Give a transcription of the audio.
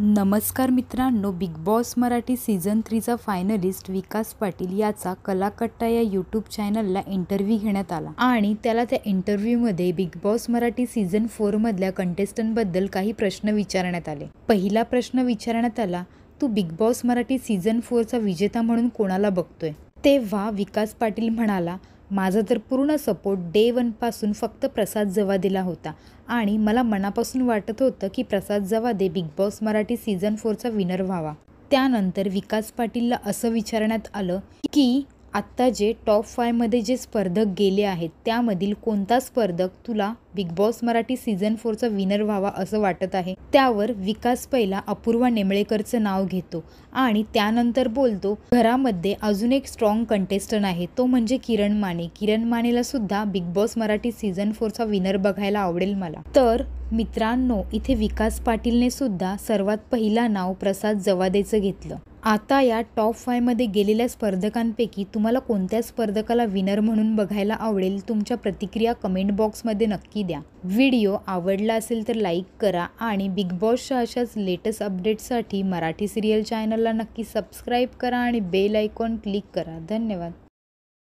नमस्कार मित्रांनो big boss Marathi season थ्रीचा फायनलिस्ट विकास पाटील याचा कलाकट्टा या यूट्यूब चॅनलला इंटरव्ह्यू घेण्यात आला आणि त्याला त्या इंटरव्ह्यूमध्ये बिग बॉस मराठी सीझन फोरमधल्या कंटेस्टंटबद्दल काही प्रश्न विचारण्यात आले पहिला प्रश्न विचारण्यात आला तू बिग बॉस मराठी सीझन फोरचा विजेता म्हणून कोणाला बघतोय तेव्हा विकास पाटील म्हणाला माझा तर पूर्ण सपोर्ट डे वनपासून फक्त प्रसाद जवा दिला होता आणि मला मनापासून वाटत होतं की Prasad Jawade big boss Marathi season फोरचा विनर व्हावा त्यानंतर विकास पाटीलला असं विचारण्यात आलं की आत्ता जे टॉप फायमध्ये जे स्पर्धक गेले आहेत त्यामधील कोणता स्पर्धक तुला बिग बॉस मराठी सीझन फोरचा विनर व्हावा असं वाटत आहे त्यावर विकास पहिला अपूर्वा नेमळेकरचं नाव घेतो आणि त्यानंतर बोलतो घरामध्ये अजून एक स्ट्रॉंग कंटेस्टंट आहे तो म्हणजे किरण माने किरण मानेला सुद्धा बिग बॉस मराठी सीझन फोरचा विनर बघायला आवडेल मला तर मित्रांनो इथे विकास पाटीलने सुद्धा सर्वात पहिला नाव प्रसाद जवादेचं घेतलं आता या टॉप फायमध्ये गेलेल्या स्पर्धकांपैकी तुम्हाला कोणत्या स्पर्धकाला विनर म्हणून बघायला आवडेल तुमच्या प्रतिक्रिया कमेंट बॉक्समध्ये नक्की द्या व्हिडिओ आवडला असेल तर लाईक करा आणि बिग बॉसच्या अशाच लेटेस्ट अपडेट्ससाठी मराठी सिरियल चॅनलला नक्की सबस्क्राईब करा आणि बेल आयकॉन क्लिक करा धन्यवाद